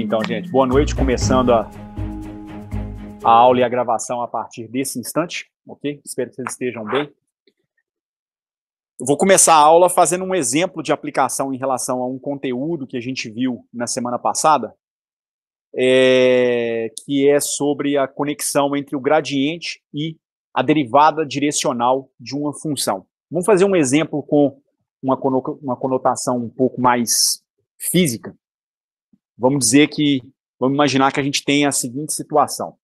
então, gente. Boa noite, começando a, a aula e a gravação a partir desse instante, ok? Espero que vocês estejam bem. Eu vou começar a aula fazendo um exemplo de aplicação em relação a um conteúdo que a gente viu na semana passada, é, que é sobre a conexão entre o gradiente e a derivada direcional de uma função. Vamos fazer um exemplo com uma, uma conotação um pouco mais física vamos dizer que, vamos imaginar que a gente tem a seguinte situação.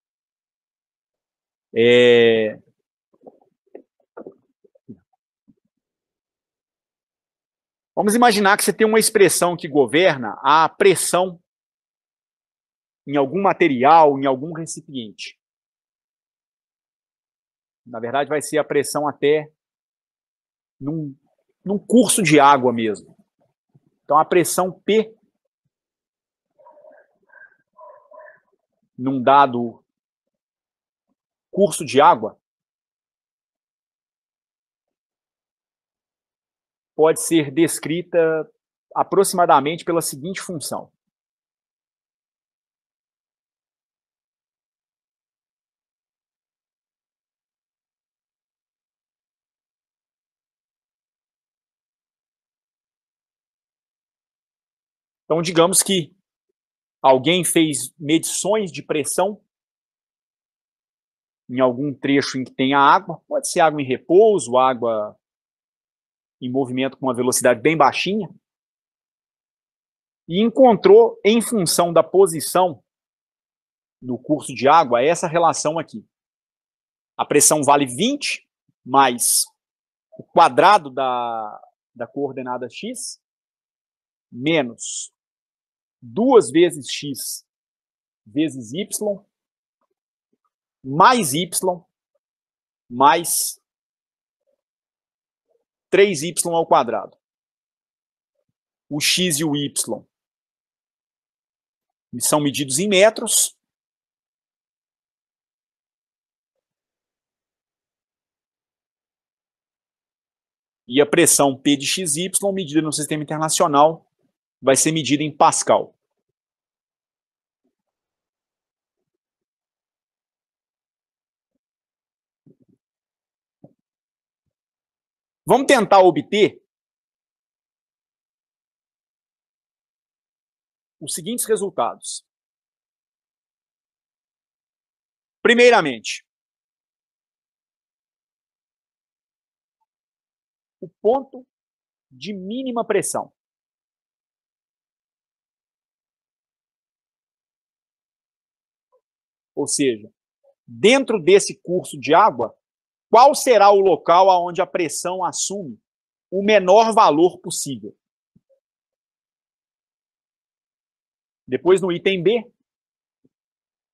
É... Vamos imaginar que você tem uma expressão que governa a pressão em algum material, em algum recipiente. Na verdade, vai ser a pressão até num, num curso de água mesmo. Então, a pressão P num dado curso de água pode ser descrita aproximadamente pela seguinte função. Então, digamos que Alguém fez medições de pressão em algum trecho em que tem água, pode ser água em repouso, água em movimento com uma velocidade bem baixinha, e encontrou, em função da posição no curso de água, essa relação aqui. A pressão vale 20 mais o quadrado da, da coordenada x menos duas vezes x vezes y, mais y, mais 3y ao quadrado. O x e o y são medidos em metros. E a pressão P de XY medida no sistema internacional vai ser medida em Pascal. Vamos tentar obter os seguintes resultados. Primeiramente, o ponto de mínima pressão. Ou seja, dentro desse curso de água, qual será o local aonde a pressão assume o menor valor possível? Depois, no item B,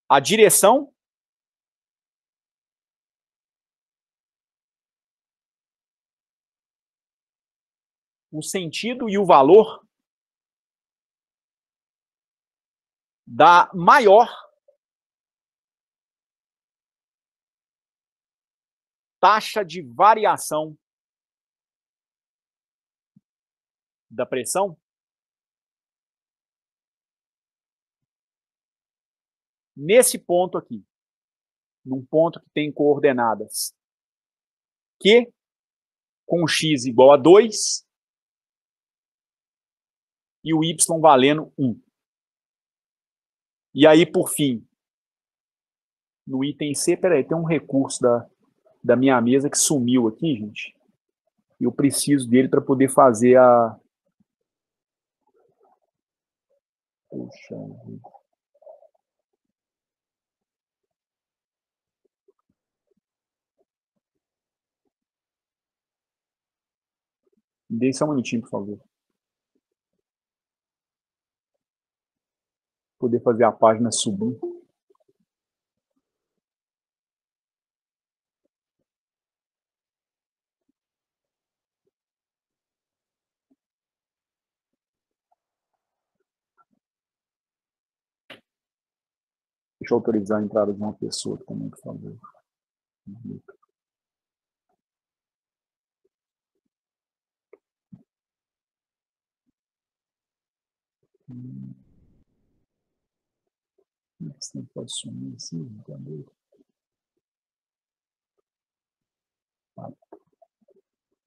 a direção o sentido e o valor da maior taxa de variação da pressão nesse ponto aqui, num ponto que tem coordenadas Q com x igual a 2 e o y valendo 1. E aí, por fim, no item C, peraí, tem um recurso da da minha mesa que sumiu aqui, gente. Eu preciso dele para poder fazer a. Puxa. Dê só um minutinho, por favor. Poder fazer a página subir. simplesmente autorizar a entrada de uma pessoa também, por favor. É você não pode sumir assim, entendeu? Ah,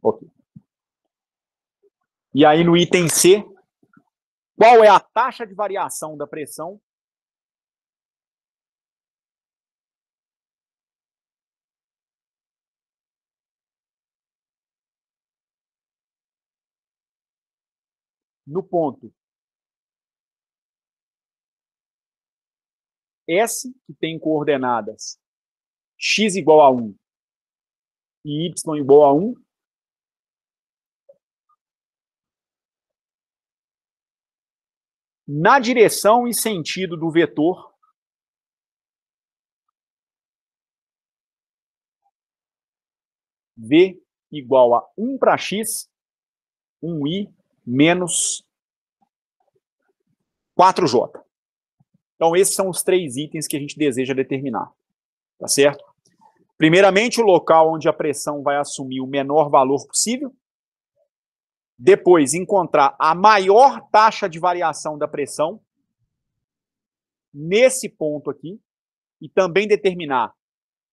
ok. E aí no item C, qual é a taxa de variação da pressão no ponto. S, que tem coordenadas x igual a 1 e y igual a 1, na direção e sentido do vetor v igual a 1 para x, 1i menos 4J. Então, esses são os três itens que a gente deseja determinar, tá certo? Primeiramente, o local onde a pressão vai assumir o menor valor possível. Depois, encontrar a maior taxa de variação da pressão nesse ponto aqui e também determinar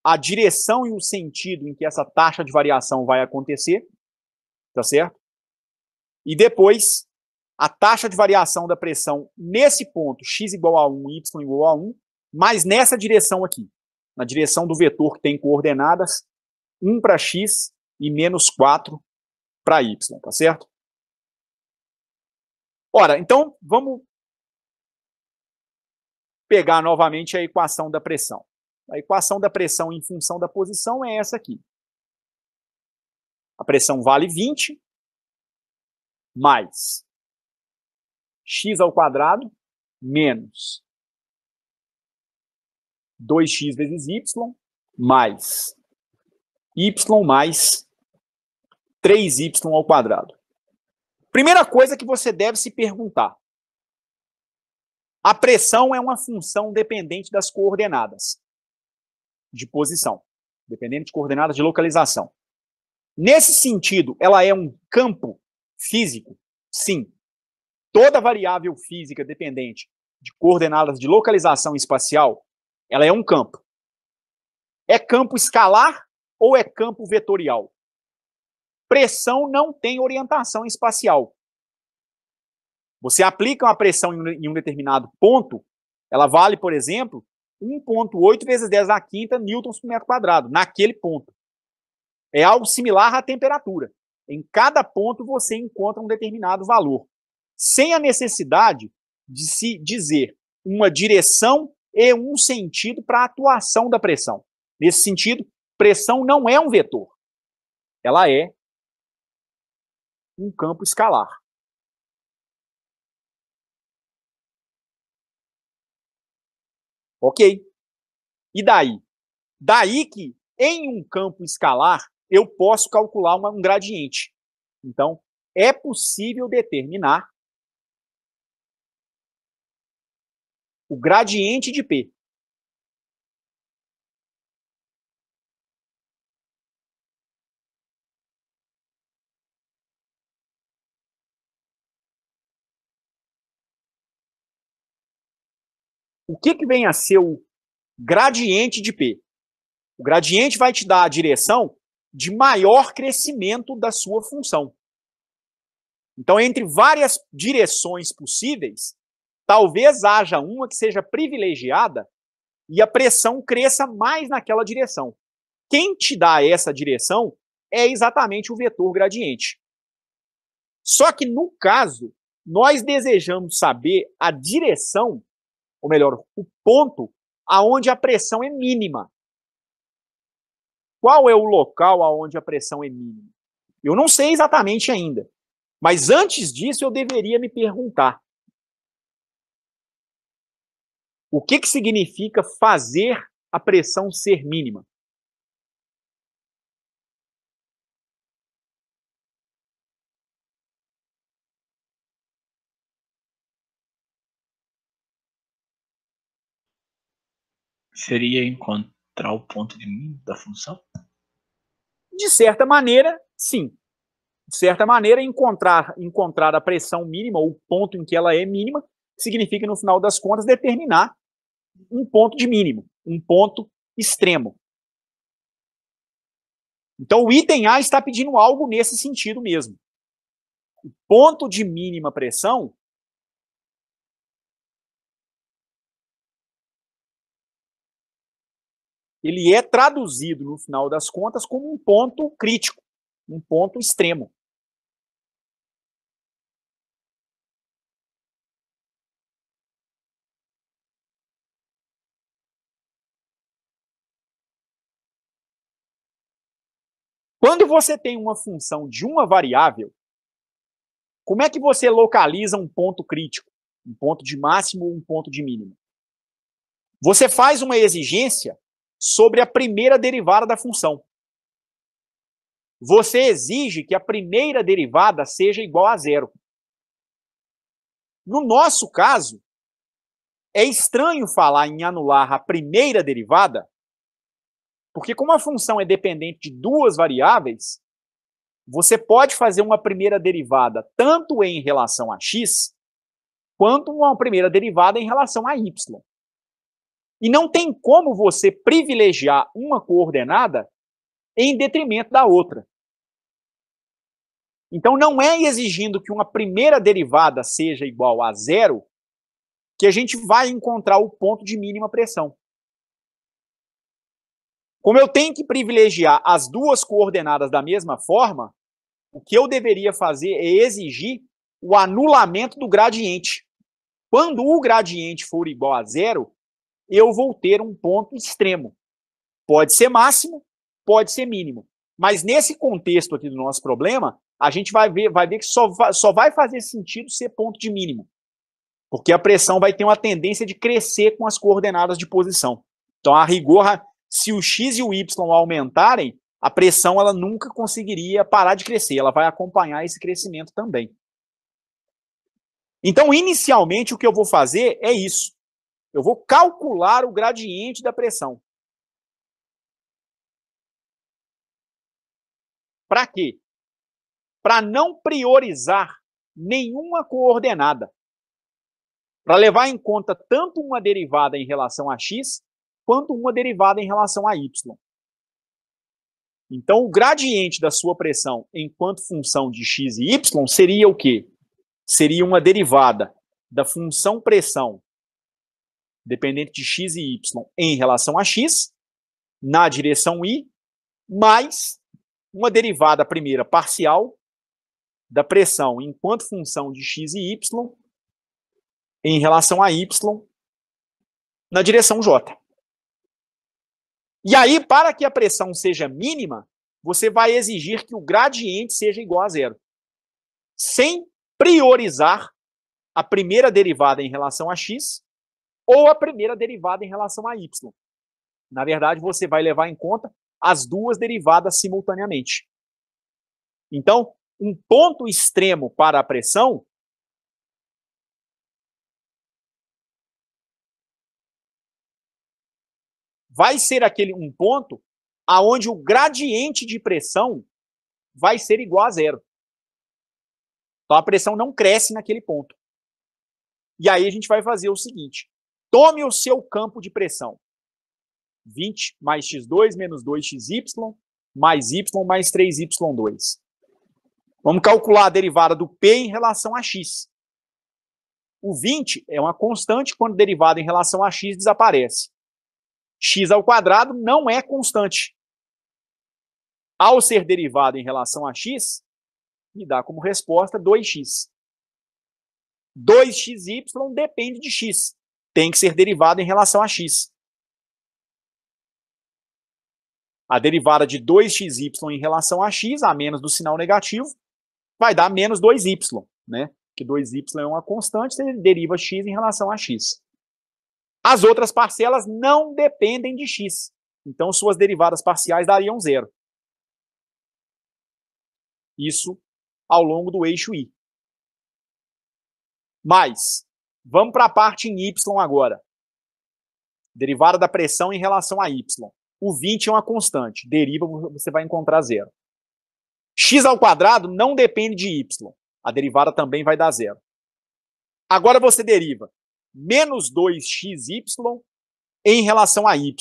a direção e o sentido em que essa taxa de variação vai acontecer, tá certo? E depois, a taxa de variação da pressão nesse ponto, x igual a 1, y igual a 1, mais nessa direção aqui, na direção do vetor que tem coordenadas 1 para x e menos 4 para y, tá certo? Ora, então, vamos pegar novamente a equação da pressão. A equação da pressão em função da posição é essa aqui. A pressão vale 20, mais x ao quadrado menos 2x vezes y mais y mais 3y ao quadrado. Primeira coisa que você deve se perguntar. A pressão é uma função dependente das coordenadas de posição, dependente de coordenadas de localização. Nesse sentido, ela é um campo Físico, sim. Toda variável física dependente de coordenadas de localização espacial, ela é um campo. É campo escalar ou é campo vetorial? Pressão não tem orientação espacial. Você aplica uma pressão em um determinado ponto, ela vale, por exemplo, 1.8 vezes 10 na quinta newtons por metro quadrado, naquele ponto. É algo similar à temperatura. Em cada ponto você encontra um determinado valor, sem a necessidade de se dizer uma direção e um sentido para a atuação da pressão. Nesse sentido, pressão não é um vetor. Ela é um campo escalar. Ok? E daí? Daí que, em um campo escalar, eu posso calcular uma, um gradiente. Então, é possível determinar o gradiente de P. O que, que vem a ser o gradiente de P? O gradiente vai te dar a direção de maior crescimento da sua função. Então, entre várias direções possíveis, talvez haja uma que seja privilegiada e a pressão cresça mais naquela direção. Quem te dá essa direção é exatamente o vetor gradiente. Só que, no caso, nós desejamos saber a direção, ou melhor, o ponto aonde a pressão é mínima. Qual é o local aonde a pressão é mínima? Eu não sei exatamente ainda. Mas antes disso, eu deveria me perguntar: o que, que significa fazer a pressão ser mínima? Seria enquanto entrar o ponto de mínimo da função? De certa maneira, sim. De certa maneira, encontrar, encontrar a pressão mínima, ou o ponto em que ela é mínima, significa, no final das contas, determinar um ponto de mínimo, um ponto extremo. Então, o item A está pedindo algo nesse sentido mesmo. O ponto de mínima pressão ele é traduzido, no final das contas, como um ponto crítico, um ponto extremo. Quando você tem uma função de uma variável, como é que você localiza um ponto crítico? Um ponto de máximo, um ponto de mínimo? Você faz uma exigência sobre a primeira derivada da função. Você exige que a primeira derivada seja igual a zero. No nosso caso, é estranho falar em anular a primeira derivada, porque como a função é dependente de duas variáveis, você pode fazer uma primeira derivada tanto em relação a x, quanto uma primeira derivada em relação a y. E não tem como você privilegiar uma coordenada em detrimento da outra. Então, não é exigindo que uma primeira derivada seja igual a zero que a gente vai encontrar o ponto de mínima pressão. Como eu tenho que privilegiar as duas coordenadas da mesma forma, o que eu deveria fazer é exigir o anulamento do gradiente. Quando o gradiente for igual a zero, eu vou ter um ponto extremo. Pode ser máximo, pode ser mínimo. Mas nesse contexto aqui do nosso problema, a gente vai ver, vai ver que só, só vai fazer sentido ser ponto de mínimo. Porque a pressão vai ter uma tendência de crescer com as coordenadas de posição. Então, a rigor, se o x e o y aumentarem, a pressão ela nunca conseguiria parar de crescer, ela vai acompanhar esse crescimento também. Então, inicialmente, o que eu vou fazer é isso. Eu vou calcular o gradiente da pressão. Para quê? Para não priorizar nenhuma coordenada. Para levar em conta tanto uma derivada em relação a x, quanto uma derivada em relação a y. Então, o gradiente da sua pressão enquanto função de x e y seria o quê? Seria uma derivada da função pressão dependente de x e y em relação a x, na direção i, mais uma derivada primeira parcial da pressão enquanto função de x e y em relação a y na direção j. E aí, para que a pressão seja mínima, você vai exigir que o gradiente seja igual a zero, sem priorizar a primeira derivada em relação a x ou a primeira derivada em relação a y. Na verdade, você vai levar em conta as duas derivadas simultaneamente. Então, um ponto extremo para a pressão vai ser aquele um ponto aonde o gradiente de pressão vai ser igual a zero. Então a pressão não cresce naquele ponto. E aí a gente vai fazer o seguinte: Tome o seu campo de pressão. 20 mais x2 menos 2xy mais y mais 3y2. Vamos calcular a derivada do p em relação a x. O 20 é uma constante quando derivada em relação a x desaparece. x ao quadrado não é constante. Ao ser derivada em relação a x, me dá como resposta 2x. 2xy depende de x tem que ser derivada em relação a x. A derivada de 2xy em relação a x, a menos do sinal negativo, vai dar menos 2y, né? Que 2y é uma constante, você deriva x em relação a x. As outras parcelas não dependem de x. Então, suas derivadas parciais dariam zero. Isso ao longo do eixo i. Mas, Vamos para a parte em Y agora. Derivada da pressão em relação a Y. O 20 é uma constante. Deriva, você vai encontrar zero. X ao quadrado não depende de Y. A derivada também vai dar zero. Agora você deriva menos 2xy em relação a y.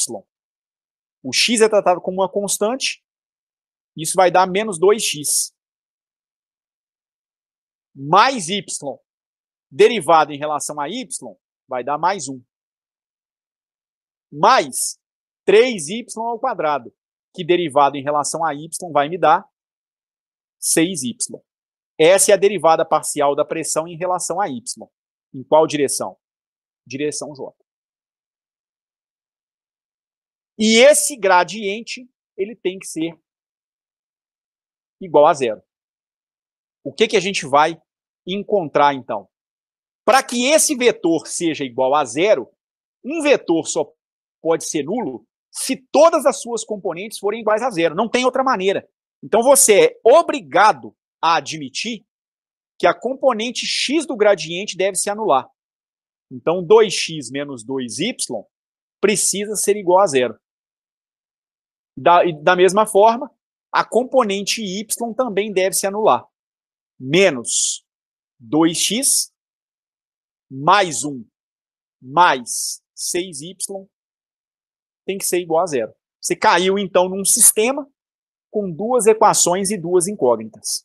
O x é tratado como uma constante. Isso vai dar menos 2x. Mais y derivado em relação a y vai dar mais 1. Mais 3y ao quadrado, que derivado em relação a y vai me dar 6y. Essa é a derivada parcial da pressão em relação a y. Em qual direção? Direção J. E esse gradiente ele tem que ser igual a zero. O que, que a gente vai encontrar, então? Para que esse vetor seja igual a zero, um vetor só pode ser nulo se todas as suas componentes forem iguais a zero. Não tem outra maneira. Então você é obrigado a admitir que a componente x do gradiente deve se anular. Então 2x menos 2y precisa ser igual a zero. Da, da mesma forma, a componente y também deve se anular. Menos 2x mais 1 mais 6y tem que ser igual a zero. Você caiu, então, num sistema com duas equações e duas incógnitas.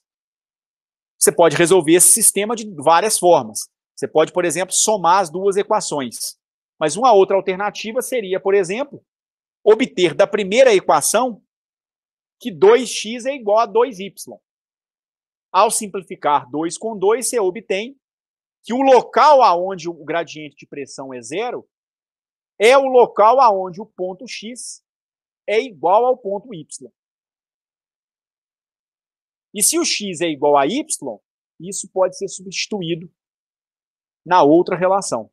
Você pode resolver esse sistema de várias formas. Você pode, por exemplo, somar as duas equações. Mas uma outra alternativa seria, por exemplo, obter da primeira equação que 2x é igual a 2y. Ao simplificar 2 com 2, você obtém que o local aonde o gradiente de pressão é zero é o local aonde o ponto X é igual ao ponto Y. E se o X é igual a Y, isso pode ser substituído na outra relação.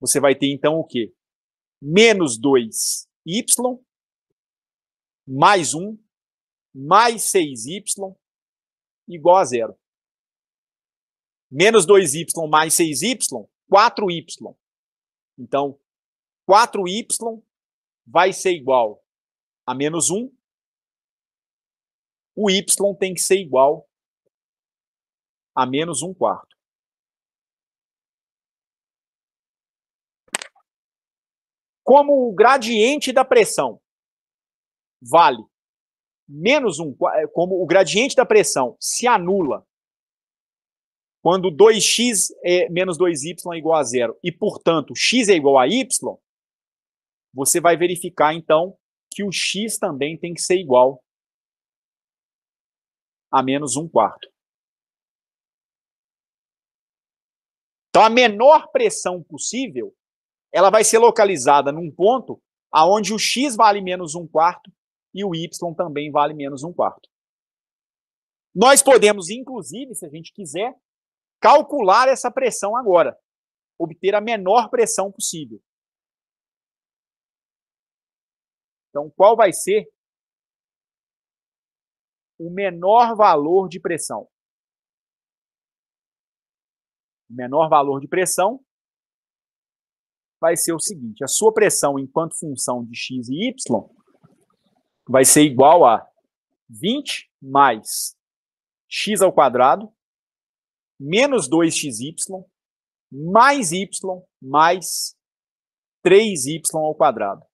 Você vai ter, então, o quê? Menos 2Y, mais 1, mais 6Y, igual a zero menos 2y mais 6y, 4y. Então, 4y vai ser igual a menos 1. O y tem que ser igual a menos 1 quarto. Como o gradiente da pressão vale menos 1, eh, como o gradiente da pressão se anula quando 2x é menos 2y é igual a zero e, portanto, x é igual a y, você vai verificar, então, que o x também tem que ser igual a menos 1 quarto. Então, a menor pressão possível, ela vai ser localizada num ponto aonde o x vale menos 1 quarto e o y também vale menos 1 quarto. Nós podemos, inclusive, se a gente quiser, calcular essa pressão agora, obter a menor pressão possível. Então, qual vai ser o menor valor de pressão? O menor valor de pressão vai ser o seguinte: a sua pressão enquanto função de x e y vai ser igual a 20 mais x ao quadrado menos 2xy, mais y, mais 3y ao quadrado.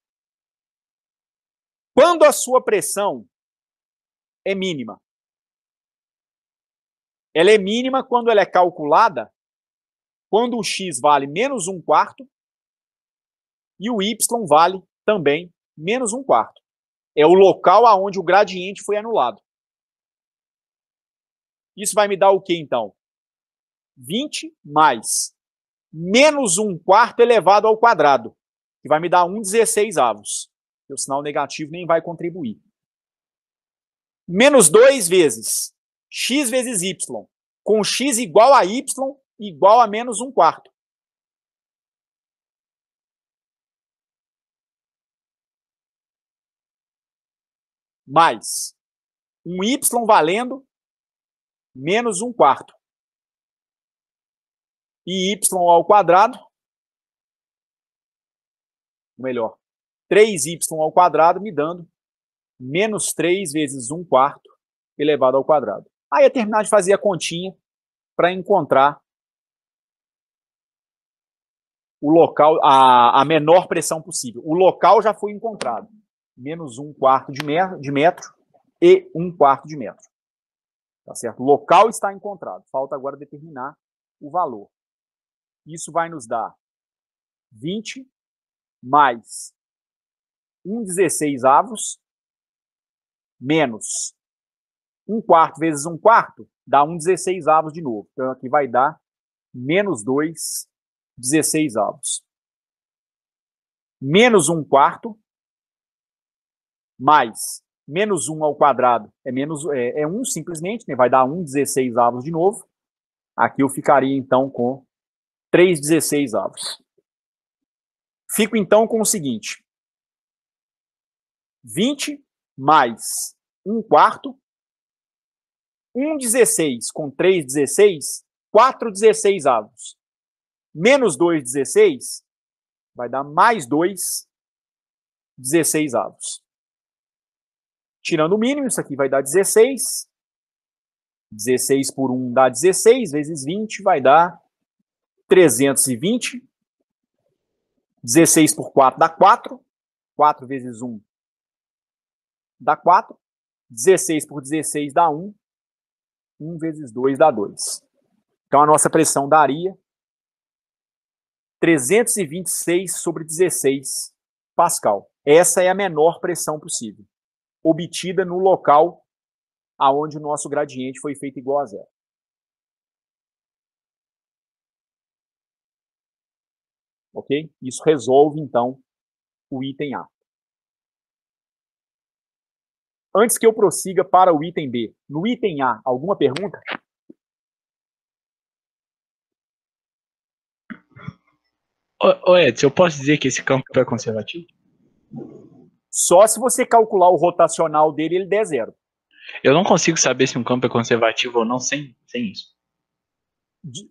Quando a sua pressão é mínima? Ela é mínima quando ela é calculada quando o x vale menos 1 quarto e o y vale também menos 1 quarto. É o local aonde o gradiente foi anulado. Isso vai me dar o que então? 20 mais menos 1 quarto elevado ao quadrado, que vai me dar 1 16 avos. E o sinal negativo nem vai contribuir. Menos 2 vezes x vezes y, com x igual a y igual a menos 1 quarto. Mais um y valendo menos 1 quarto e y ao quadrado. Melhor, 3y ao quadrado me dando menos 3 vezes 1 quarto elevado ao quadrado. Aí é terminar de fazer a continha para encontrar o local, a, a menor pressão possível. O local já foi encontrado. Menos 1 quarto de, metro, de metro e 1 quarto de metro. Tá certo? Local está encontrado. Falta agora determinar o valor. Isso vai nos dar 20 mais 1 16 avos menos 1 quarto vezes 1 quarto dá 1 16 avos de novo. Então aqui vai dar menos 2 16 avos. Menos 1 quarto mais menos 1 ao quadrado é menos é, é 1 simplesmente, né? vai dar 1 16 avos de novo. Aqui eu ficaria então com 3,16 avos. Fico então com o seguinte: 20 mais 1 quarto, 1,16 com 3,16, 4,16 avos. Menos 2,16 vai dar mais 2, 16 avos. Tirando o mínimo, isso aqui vai dar 16. 16 por 1 dá 16, vezes 20 vai dar 320. 16 por 4 dá 4. 4 vezes 1 dá 4. 16 por 16 dá 1. 1 vezes 2 dá 2. Então a nossa pressão daria 326 sobre 16 Pascal. Essa é a menor pressão possível, obtida no local onde o nosso gradiente foi feito igual a zero. ok? Isso resolve, então, o item A. Antes que eu prossiga para o item B, no item A, alguma pergunta? Ô, Edson, eu posso dizer que esse campo é conservativo? Só se você calcular o rotacional dele, ele der zero. Eu não consigo saber se um campo é conservativo ou não sem, sem isso. De,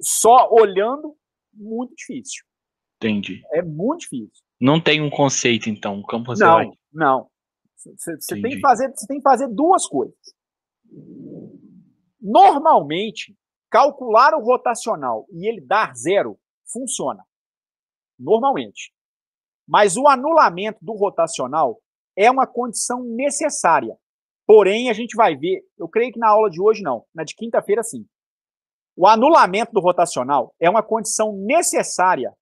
só olhando, muito difícil. Entendi. É muito difícil. Não tem um conceito, então, um campo Não, não. Você tem, tem que fazer duas coisas. Normalmente, calcular o rotacional e ele dar zero funciona. Normalmente. Mas o anulamento do rotacional é uma condição necessária. Porém, a gente vai ver, eu creio que na aula de hoje não, na de quinta-feira sim. O anulamento do rotacional é uma condição necessária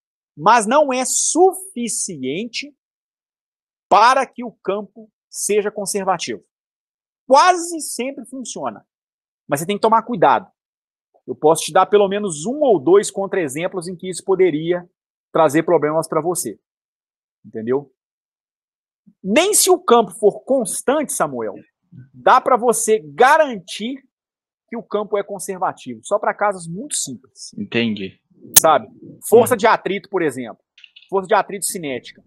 mas não é suficiente para que o campo seja conservativo. Quase sempre funciona, mas você tem que tomar cuidado. Eu posso te dar pelo menos um ou dois contra-exemplos em que isso poderia trazer problemas para você. Entendeu? Nem se o campo for constante, Samuel, dá para você garantir que o campo é conservativo, só para casos muito simples. Entendi sabe? Força hum. de atrito, por exemplo. Força de atrito cinética.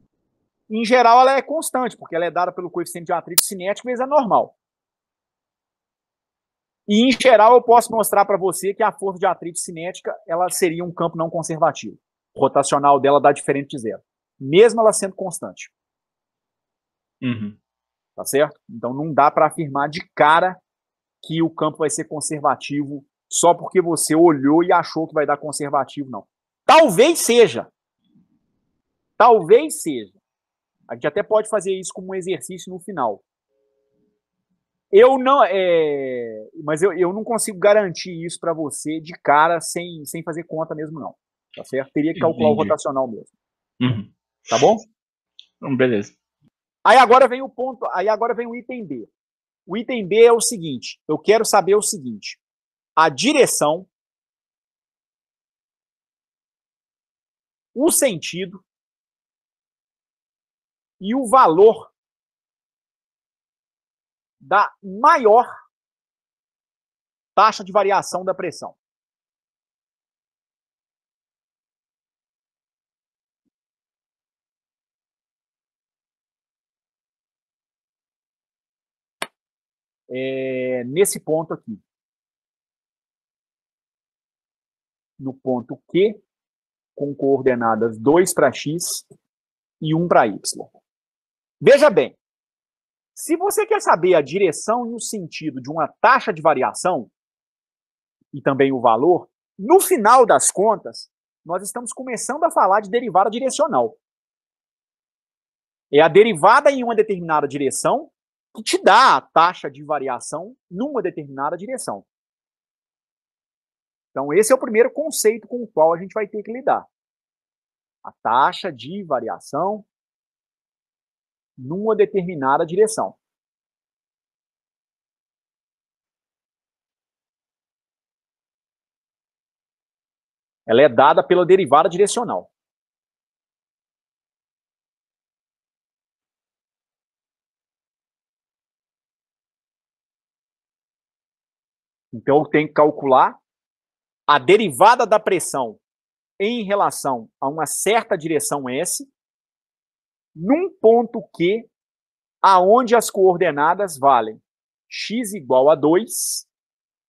Em geral, ela é constante, porque ela é dada pelo coeficiente de atrito cinético mas é normal. E, em geral, eu posso mostrar para você que a força de atrito cinética ela seria um campo não conservativo. O rotacional dela dá diferente de zero. Mesmo ela sendo constante. Uhum. Tá certo? Então, não dá para afirmar de cara que o campo vai ser conservativo só porque você olhou e achou que vai dar conservativo, não. Talvez seja. Talvez seja. A gente até pode fazer isso como um exercício no final. Eu não, é, mas eu, eu não consigo garantir isso para você de cara sem, sem fazer conta mesmo, não. Tá certo? Teria que calcular Entendi. o rotacional mesmo. Uhum. Tá bom? Então, beleza. Aí agora vem o ponto, aí agora vem o item B. O item B é o seguinte, eu quero saber o seguinte a direção, o sentido e o valor da maior taxa de variação da pressão. É, nesse ponto aqui. no ponto Q com coordenadas 2 para x e 1 para y. Veja bem, se você quer saber a direção e o sentido de uma taxa de variação, e também o valor, no final das contas, nós estamos começando a falar de derivada direcional. É a derivada em uma determinada direção que te dá a taxa de variação numa determinada direção. Então, esse é o primeiro conceito com o qual a gente vai ter que lidar. A taxa de variação numa determinada direção. Ela é dada pela derivada direcional. Então, eu tenho que calcular a derivada da pressão em relação a uma certa direção S, num ponto Q, aonde as coordenadas valem x igual a 2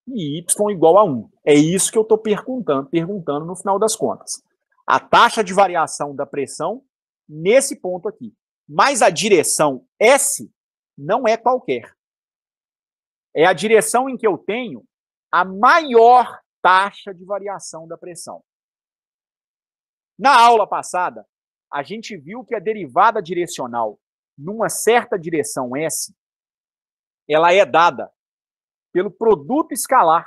e y igual a 1. É isso que eu estou perguntando, perguntando no final das contas. A taxa de variação da pressão nesse ponto aqui. Mas a direção S não é qualquer. É a direção em que eu tenho a maior taxa de variação da pressão. Na aula passada, a gente viu que a derivada direcional numa certa direção S, ela é dada pelo produto escalar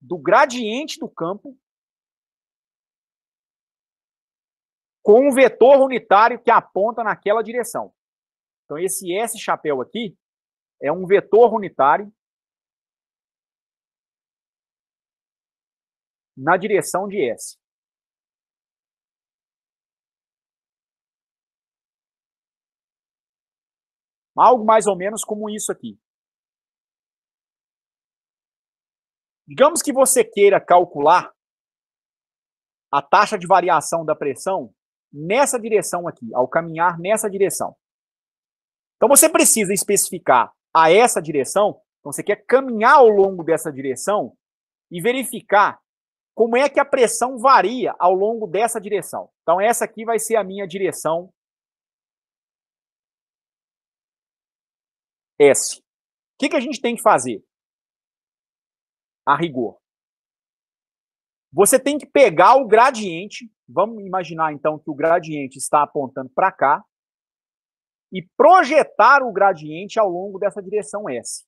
do gradiente do campo com um vetor unitário que aponta naquela direção. Então, esse S chapéu aqui é um vetor unitário na direção de S. Algo mais ou menos como isso aqui. Digamos que você queira calcular a taxa de variação da pressão nessa direção aqui, ao caminhar nessa direção. Então você precisa especificar a essa direção, então você quer caminhar ao longo dessa direção e verificar como é que a pressão varia ao longo dessa direção. Então, essa aqui vai ser a minha direção S. O que, que a gente tem que fazer? A rigor. Você tem que pegar o gradiente, vamos imaginar então que o gradiente está apontando para cá, e projetar o gradiente ao longo dessa direção S.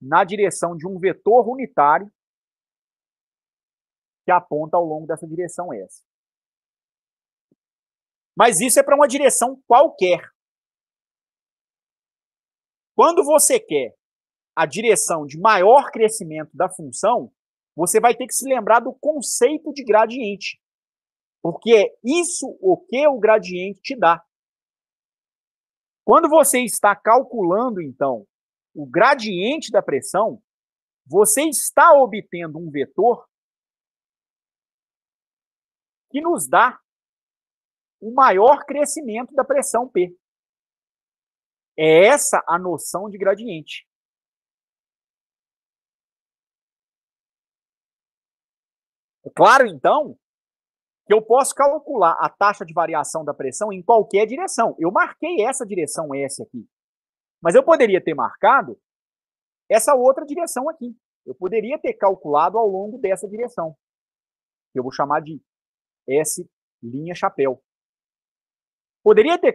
Na direção de um vetor unitário que aponta ao longo dessa direção S. Mas isso é para uma direção qualquer. Quando você quer a direção de maior crescimento da função, você vai ter que se lembrar do conceito de gradiente. Porque é isso o que o gradiente te dá. Quando você está calculando, então, o gradiente da pressão, você está obtendo um vetor que nos dá o maior crescimento da pressão P. É essa a noção de gradiente. É claro, então, que eu posso calcular a taxa de variação da pressão em qualquer direção. Eu marquei essa direção S aqui. Mas eu poderia ter marcado essa outra direção aqui. Eu poderia ter calculado ao longo dessa direção. Que eu vou chamar de S linha chapéu. Poderia ter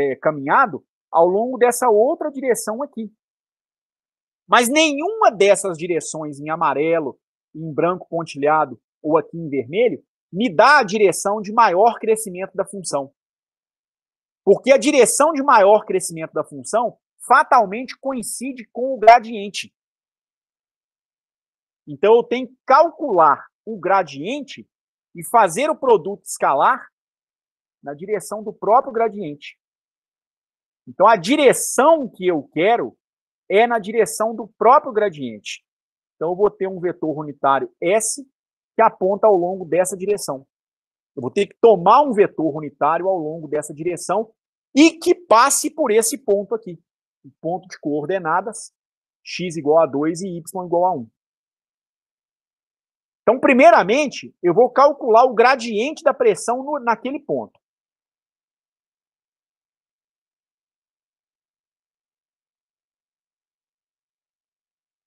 é, caminhado ao longo dessa outra direção aqui. Mas nenhuma dessas direções em amarelo, em branco pontilhado ou aqui em vermelho me dá a direção de maior crescimento da função. Porque a direção de maior crescimento da função fatalmente coincide com o gradiente. Então eu tenho que calcular o gradiente e fazer o produto escalar na direção do próprio gradiente. Então, a direção que eu quero é na direção do próprio gradiente. Então, eu vou ter um vetor unitário S que aponta ao longo dessa direção. Eu vou ter que tomar um vetor unitário ao longo dessa direção e que passe por esse ponto aqui, o ponto de coordenadas x igual a 2 e y igual a 1. Então, primeiramente, eu vou calcular o gradiente da pressão no, naquele ponto.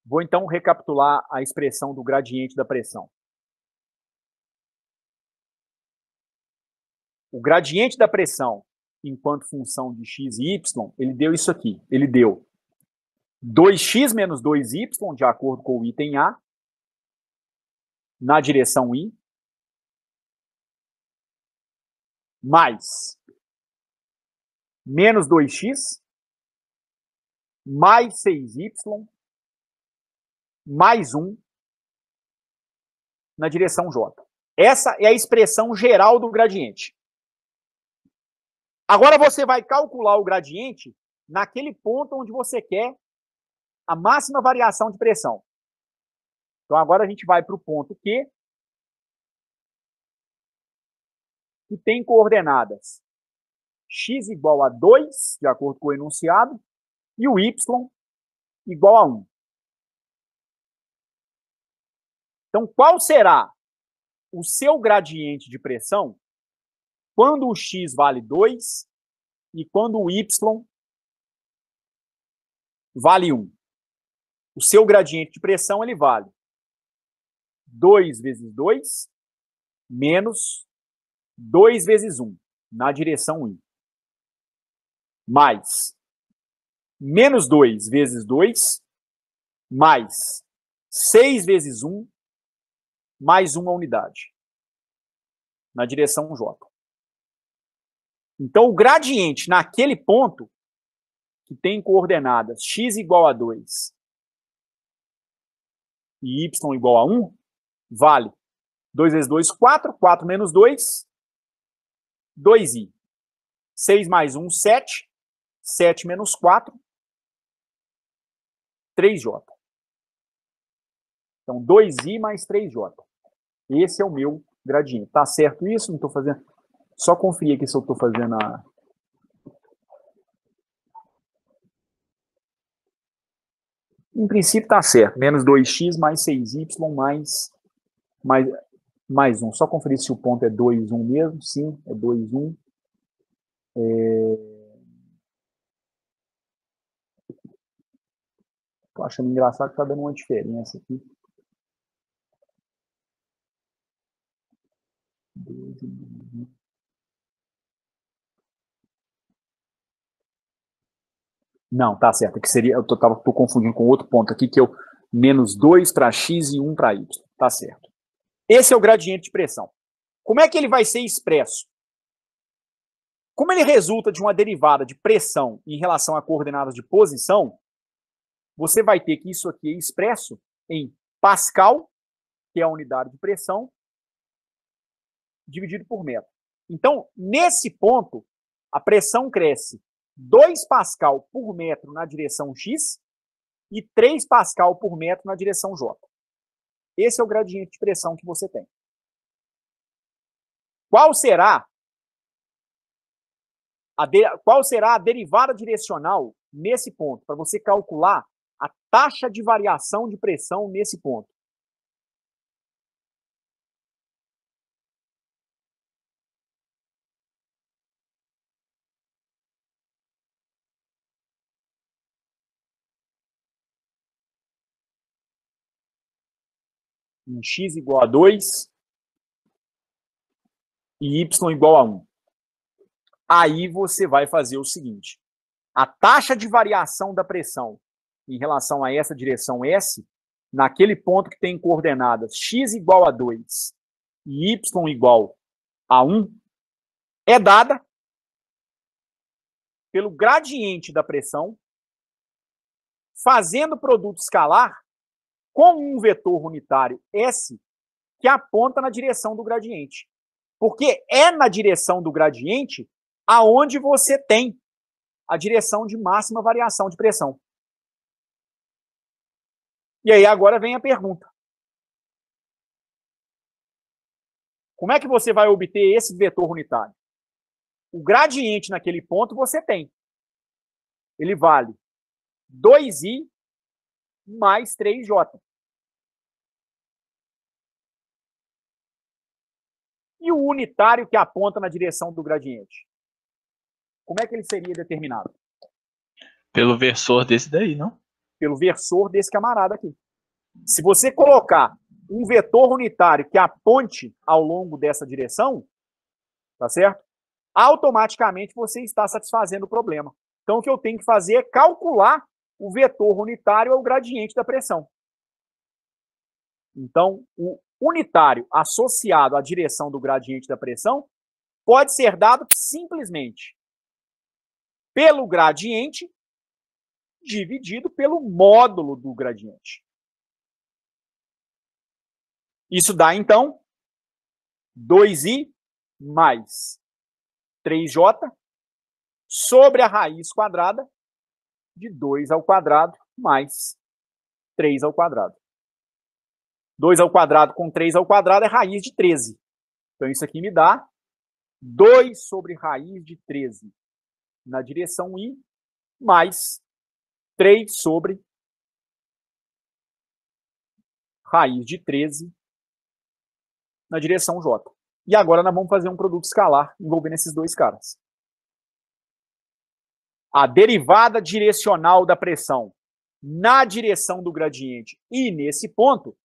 Vou então recapitular a expressão do gradiente da pressão. O gradiente da pressão, enquanto função de x e y, ele deu isso aqui. Ele deu 2x menos 2y, de acordo com o item A, na direção I. Mais menos 2x, mais 6y, mais 1 na direção J. Essa é a expressão geral do gradiente. Agora você vai calcular o gradiente naquele ponto onde você quer a máxima variação de pressão. Então agora a gente vai para o ponto Q, que tem coordenadas x igual a 2, de acordo com o enunciado, e o y igual a 1. Então, qual será o seu gradiente de pressão quando o x vale 2 e quando o y vale 1? O seu gradiente de pressão ele vale 2 vezes 2 menos 2 vezes 1 na direção I. Mais menos 2 vezes 2 mais 6 vezes 1 mais uma unidade na direção J. Então, o gradiente naquele ponto que tem coordenadas x igual a 2 e y igual a 1, vale 2 vezes 2, 4. 4 menos 2, 2i. 6 mais 1, 7. 7 menos 4, 3j. Então, 2i mais 3j. Esse é o meu gradiente. Tá certo isso? Não estou fazendo... Só conferir aqui se eu estou fazendo a... Em princípio está certo. Menos 2x mais 6y mais mais, mais um. Só conferir se o ponto é 2, 1 um mesmo. Sim, é 2, 1. Um. Estou é... achando engraçado que está dando uma diferença aqui. 2, 1. Não, tá certo. É que seria, eu tô, tava, tô confundindo com outro ponto aqui, que é o menos 2 para x e 1 um para y. Tá certo. Esse é o gradiente de pressão. Como é que ele vai ser expresso? Como ele resulta de uma derivada de pressão em relação a coordenadas de posição, você vai ter que isso aqui é expresso em Pascal, que é a unidade de pressão, dividido por metro. Então, nesse ponto, a pressão cresce 2 Pascal por metro na direção X e 3 Pascal por metro na direção J. Esse é o gradiente de pressão que você tem. Qual será a de, qual será a derivada direcional nesse ponto, para você calcular a taxa de variação de pressão nesse ponto? em x igual a 2 e y igual a 1. Aí você vai fazer o seguinte. A taxa de variação da pressão em relação a essa direção S, naquele ponto que tem coordenadas x igual a 2 e y igual a 1, é dada pelo gradiente da pressão, fazendo o produto escalar com um vetor unitário S que aponta na direção do gradiente. Porque é na direção do gradiente aonde você tem a direção de máxima variação de pressão. E aí agora vem a pergunta. Como é que você vai obter esse vetor unitário? O gradiente naquele ponto você tem. Ele vale 2i mais 3J. E o unitário que aponta na direção do gradiente? Como é que ele seria determinado? Pelo versor desse daí, não? Pelo versor desse camarada aqui. Se você colocar um vetor unitário que aponte ao longo dessa direção, tá certo? Automaticamente você está satisfazendo o problema. Então o que eu tenho que fazer é calcular o vetor unitário é o gradiente da pressão. Então, o unitário associado à direção do gradiente da pressão pode ser dado simplesmente pelo gradiente dividido pelo módulo do gradiente. Isso dá, então, 2i mais 3j sobre a raiz quadrada de 2 ao quadrado mais 3 ao quadrado. 2 ao quadrado com 3 ao quadrado é raiz de 13. Então, isso aqui me dá 2 sobre raiz de 13 na direção I, mais 3 sobre raiz de 13 na direção J. E agora nós vamos fazer um produto escalar envolvendo esses dois caras a derivada direcional da pressão na direção do gradiente e nesse ponto,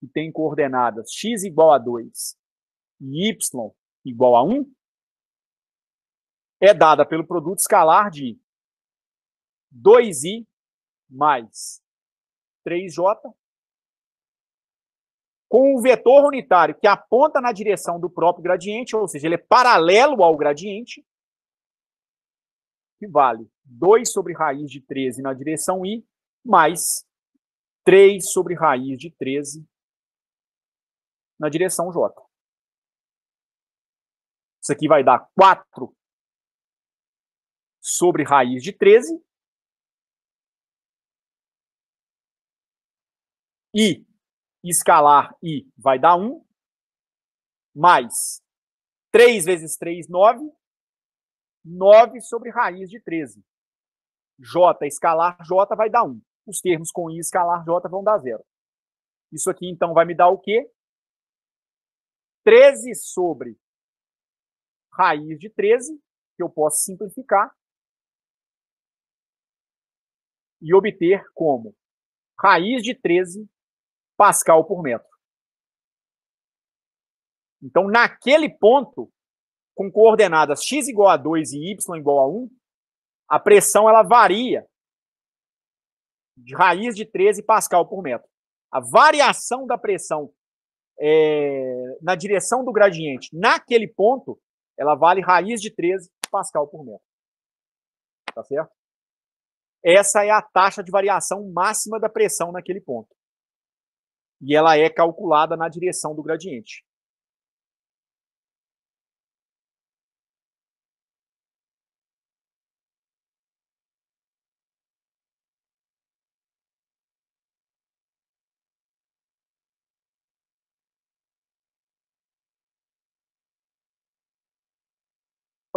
que tem coordenadas x igual a 2 e y igual a 1, é dada pelo produto escalar de 2i mais 3j com o vetor unitário que aponta na direção do próprio gradiente, ou seja, ele é paralelo ao gradiente, que vale 2 sobre raiz de 13 na direção I, mais 3 sobre raiz de 13 na direção J. Isso aqui vai dar 4 sobre raiz de 13. I, escalar I, vai dar 1. Mais 3 vezes 3, 9. 9 sobre raiz de 13. J escalar J vai dar 1. Os termos com I escalar J vão dar 0. Isso aqui, então, vai me dar o quê? 13 sobre raiz de 13, que eu posso simplificar e obter como raiz de 13 pascal por metro. Então, naquele ponto, com coordenadas x igual a 2 e y igual a 1, a pressão ela varia de raiz de 13 pascal por metro. A variação da pressão é, na direção do gradiente naquele ponto, ela vale raiz de 13 pascal por metro. Tá certo? Essa é a taxa de variação máxima da pressão naquele ponto. E ela é calculada na direção do gradiente.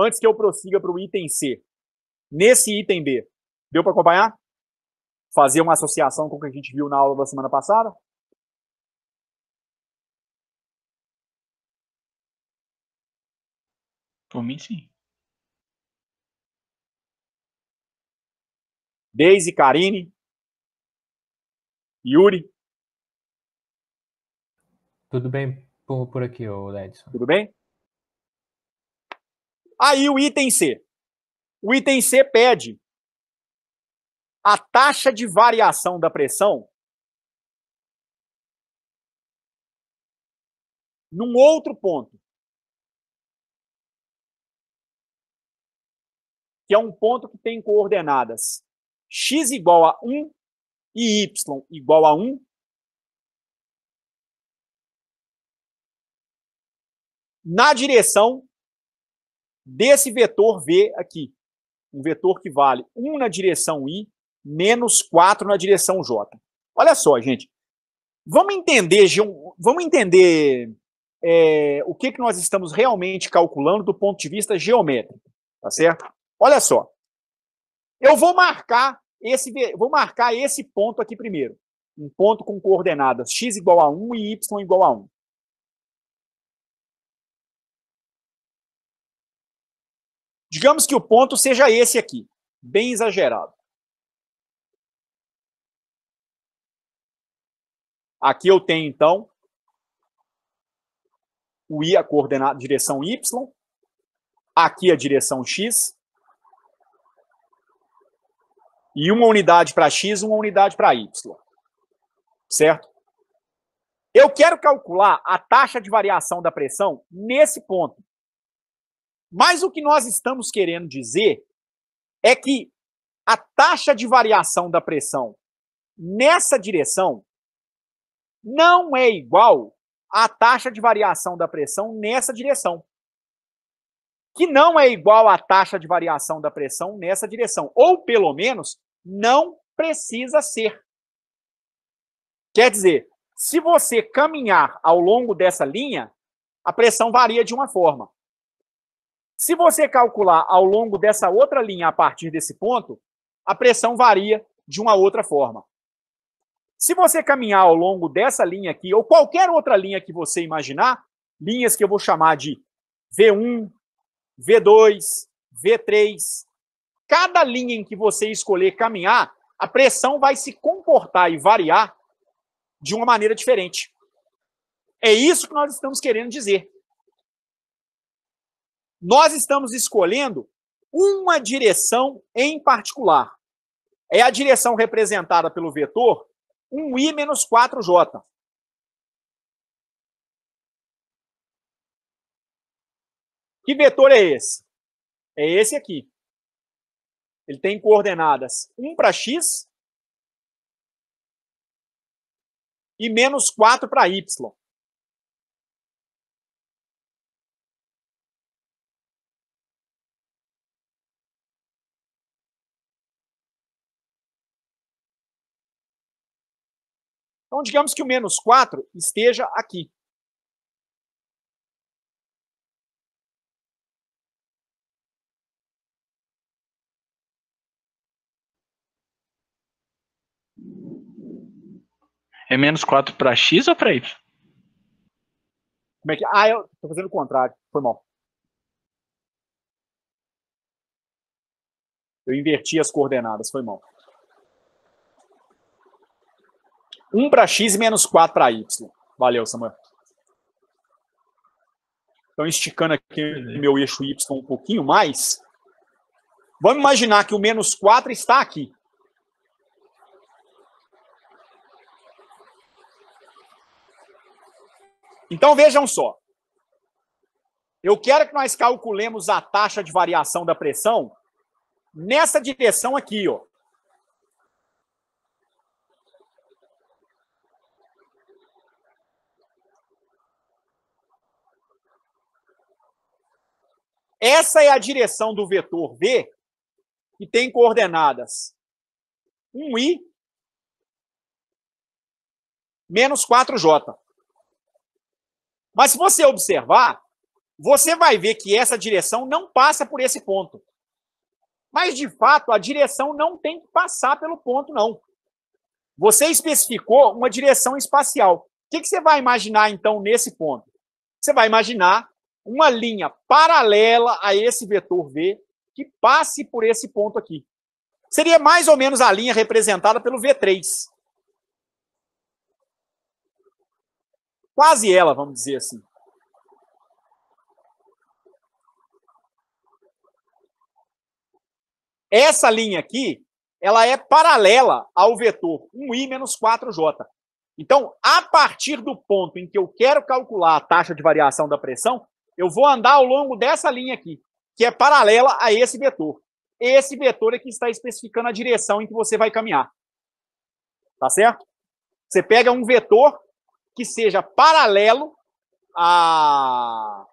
antes que eu prossiga para o item C. Nesse item B, deu para acompanhar? Fazer uma associação com o que a gente viu na aula da semana passada? Por mim, sim. Deise, Karine, Yuri. Tudo bem por, por aqui, Ledson. Tudo bem? Aí o item C. O item C pede a taxa de variação da pressão num outro ponto. Que é um ponto que tem coordenadas x igual a 1 e y igual a 1 na direção desse vetor V aqui. Um vetor que vale 1 na direção I, menos 4 na direção J. Olha só, gente. Vamos entender, vamos entender é, o que, que nós estamos realmente calculando do ponto de vista geométrico. Tá certo? Olha só. Eu vou marcar esse, vou marcar esse ponto aqui primeiro. Um ponto com coordenadas x igual a 1 e y igual a 1. Digamos que o ponto seja esse aqui, bem exagerado. Aqui eu tenho, então, o i, a coordenada, direção y, aqui a direção x, e uma unidade para x, uma unidade para y, certo? Eu quero calcular a taxa de variação da pressão nesse ponto. Mas o que nós estamos querendo dizer é que a taxa de variação da pressão nessa direção não é igual à taxa de variação da pressão nessa direção. Que não é igual à taxa de variação da pressão nessa direção. Ou, pelo menos, não precisa ser. Quer dizer, se você caminhar ao longo dessa linha, a pressão varia de uma forma. Se você calcular ao longo dessa outra linha a partir desse ponto, a pressão varia de uma outra forma. Se você caminhar ao longo dessa linha aqui, ou qualquer outra linha que você imaginar, linhas que eu vou chamar de V1, V2, V3, cada linha em que você escolher caminhar, a pressão vai se comportar e variar de uma maneira diferente. É isso que nós estamos querendo dizer nós estamos escolhendo uma direção em particular. É a direção representada pelo vetor 1i 4j. Que vetor é esse? É esse aqui. Ele tem coordenadas 1 para x e menos 4 para y. Então, digamos que o menos 4 esteja aqui. É menos 4 para x ou para y? Como é que. Ah, eu tô fazendo o contrário. Foi mal. Eu inverti as coordenadas, foi mal. 1 para x menos 4 para y. Valeu, Samuel. Então, esticando aqui meu eixo y um pouquinho mais, vamos imaginar que o menos 4 está aqui. Então, vejam só. Eu quero que nós calculemos a taxa de variação da pressão nessa direção aqui, ó. Essa é a direção do vetor V, que tem coordenadas 1i menos 4j. Mas se você observar, você vai ver que essa direção não passa por esse ponto. Mas, de fato, a direção não tem que passar pelo ponto, não. Você especificou uma direção espacial. O que, que você vai imaginar, então, nesse ponto? Você vai imaginar uma linha paralela a esse vetor V que passe por esse ponto aqui. Seria mais ou menos a linha representada pelo V3. Quase ela, vamos dizer assim. Essa linha aqui, ela é paralela ao vetor 1i menos 4j. Então, a partir do ponto em que eu quero calcular a taxa de variação da pressão, eu vou andar ao longo dessa linha aqui, que é paralela a esse vetor. Esse vetor é que está especificando a direção em que você vai caminhar. Tá certo? Você pega um vetor que seja paralelo a.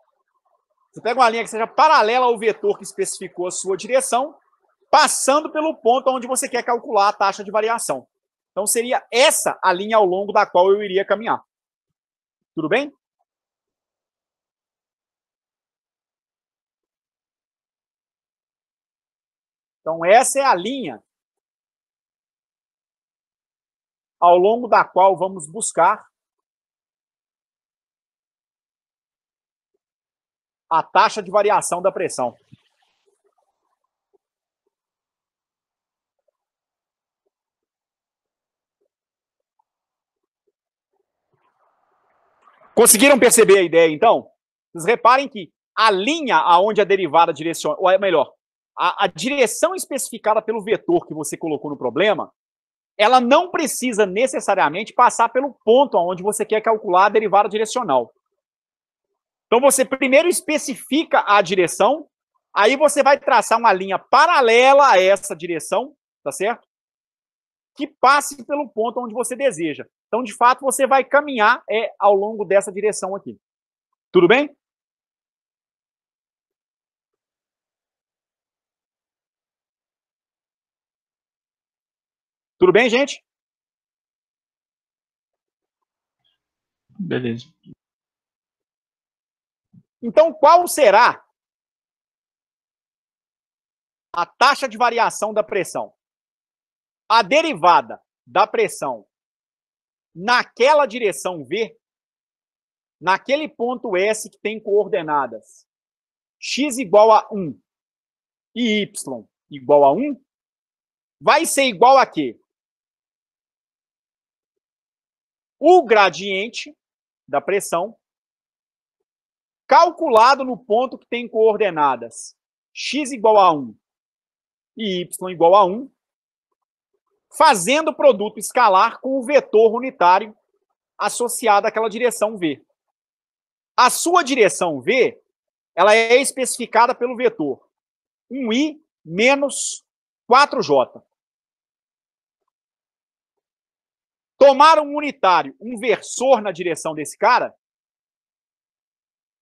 Você pega uma linha que seja paralela ao vetor que especificou a sua direção, passando pelo ponto onde você quer calcular a taxa de variação. Então, seria essa a linha ao longo da qual eu iria caminhar. Tudo bem? Então, essa é a linha ao longo da qual vamos buscar a taxa de variação da pressão. Conseguiram perceber a ideia, então? Vocês reparem que a linha aonde a derivada direciona, ou é melhor, a, a direção especificada pelo vetor que você colocou no problema, ela não precisa necessariamente passar pelo ponto onde você quer calcular a derivada direcional. Então você primeiro especifica a direção, aí você vai traçar uma linha paralela a essa direção, tá certo? Que passe pelo ponto onde você deseja. Então, de fato, você vai caminhar é, ao longo dessa direção aqui. Tudo bem? Tudo bem, gente? Beleza. Então, qual será a taxa de variação da pressão? A derivada da pressão naquela direção V, naquele ponto S que tem coordenadas x igual a 1 e y igual a 1, vai ser igual a quê? o gradiente da pressão calculado no ponto que tem coordenadas x igual a 1 e y igual a 1, fazendo o produto escalar com o vetor unitário associado àquela direção v. A sua direção v, ela é especificada pelo vetor 1i menos 4j. Tomar um unitário, um versor na direção desse cara,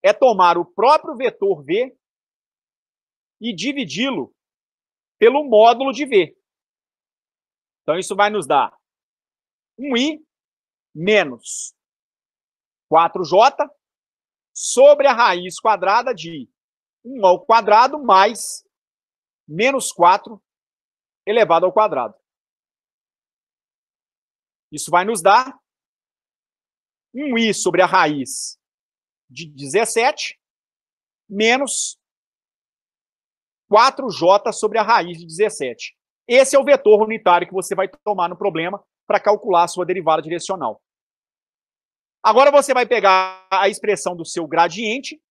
é tomar o próprio vetor V e dividi-lo pelo módulo de V. Então, isso vai nos dar 1i menos 4j sobre a raiz quadrada de 1 ao quadrado mais menos 4 elevado ao quadrado. Isso vai nos dar um i sobre a raiz de 17 menos 4j sobre a raiz de 17. Esse é o vetor unitário que você vai tomar no problema para calcular a sua derivada direcional. Agora você vai pegar a expressão do seu gradiente.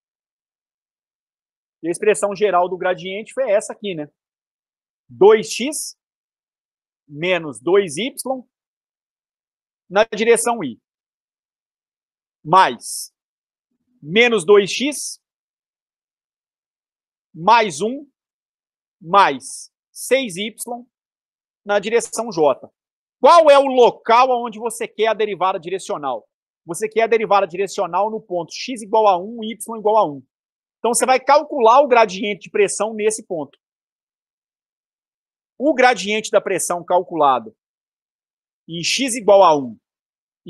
E a expressão geral do gradiente foi essa aqui, né? 2x menos 2y na direção I. Mais menos 2x, mais 1, mais 6y na direção J. Qual é o local onde você quer a derivada direcional? Você quer a derivada direcional no ponto x igual a 1, y igual a 1. Então, você vai calcular o gradiente de pressão nesse ponto. O gradiente da pressão calculado em x igual a 1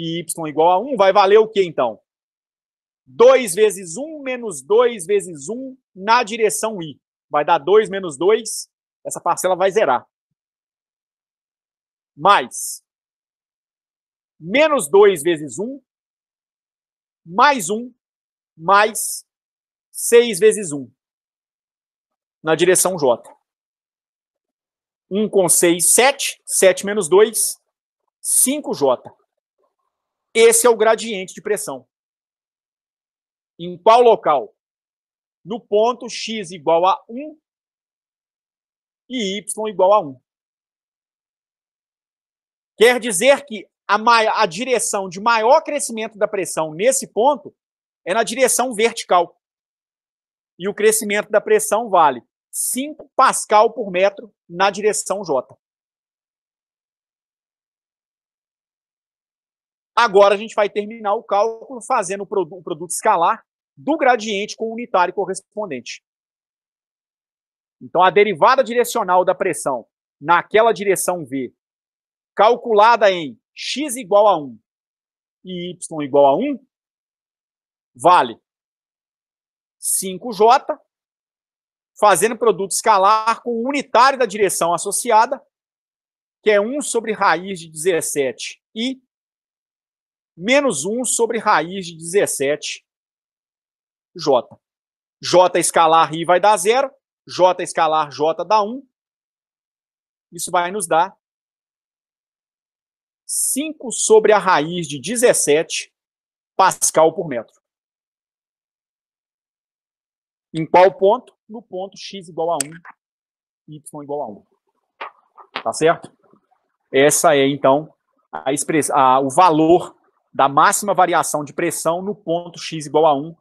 e y igual a 1, vai valer o que então? 2 vezes 1 menos 2 vezes 1 na direção i. Vai dar 2 menos 2, essa parcela vai zerar. Mais menos 2 vezes 1, mais 1, mais 6 vezes 1, na direção J. 1 com 6, 7. 7 menos 2, 5J. Esse é o gradiente de pressão. Em qual local? No ponto x igual a 1 e y igual a 1. Quer dizer que a, maior, a direção de maior crescimento da pressão nesse ponto é na direção vertical. E o crescimento da pressão vale 5 pascal por metro na direção J. Agora a gente vai terminar o cálculo fazendo o produto, escalar do gradiente com o unitário correspondente. Então, a derivada direcional da pressão naquela direção V, calculada em x igual a 1 e y igual a 1, vale 5J, fazendo produto escalar com o unitário da direção associada, que é 1 sobre raiz de 17 e menos 1 sobre raiz de 17, J. J escalar I vai dar zero, J escalar J dá 1. Isso vai nos dar 5 sobre a raiz de 17 Pascal por metro. Em qual ponto? No ponto x igual a 1, y igual a 1. Tá certo? Essa é, então, a express... a, o valor da máxima variação de pressão no ponto x igual a 1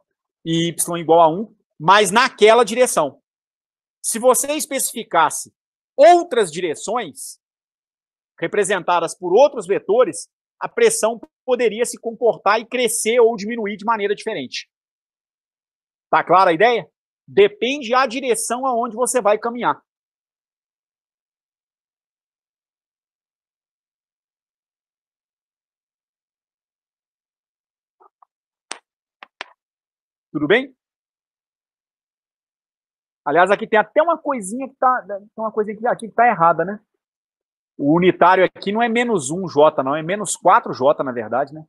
e y igual a 1, mas naquela direção. Se você especificasse outras direções, representadas por outros vetores, a pressão poderia se comportar e crescer ou diminuir de maneira diferente. Tá clara a ideia? Depende da direção aonde você vai caminhar. Tudo bem? Aliás, aqui tem até uma coisinha que tá, né, tem uma coisinha aqui que tá errada, né? O unitário aqui não é menos 1J, não, é menos 4J, na verdade, né?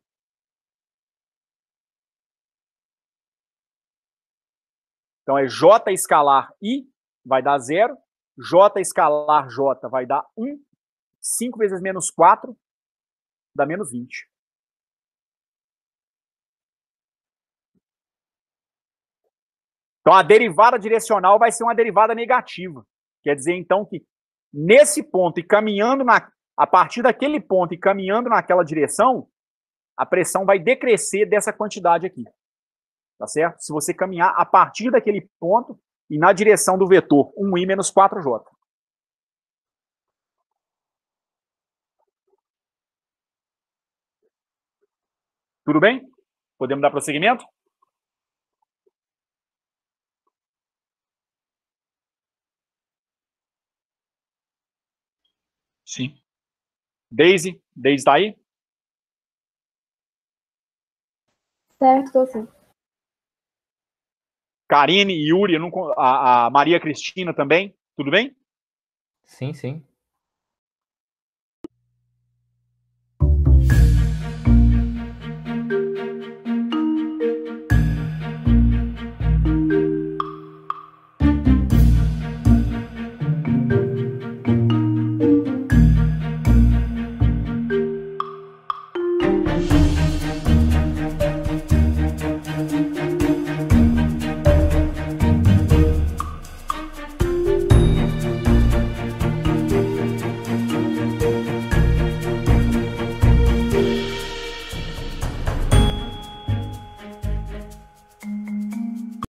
Então é J escalar I vai dar zero, J escalar J vai dar 1, 5 vezes menos 4 dá menos 20. Então, a derivada direcional vai ser uma derivada negativa. Quer dizer, então, que nesse ponto e caminhando na, a partir daquele ponto e caminhando naquela direção, a pressão vai decrescer dessa quantidade aqui. Tá certo? Se você caminhar a partir daquele ponto e na direção do vetor 1i menos 4j. Tudo bem? Podemos dar prosseguimento? Sim. Daisy, Daisy está aí? Certo, estou sim. Karine, Yuri, não, a, a Maria Cristina também, tudo bem? Sim, sim.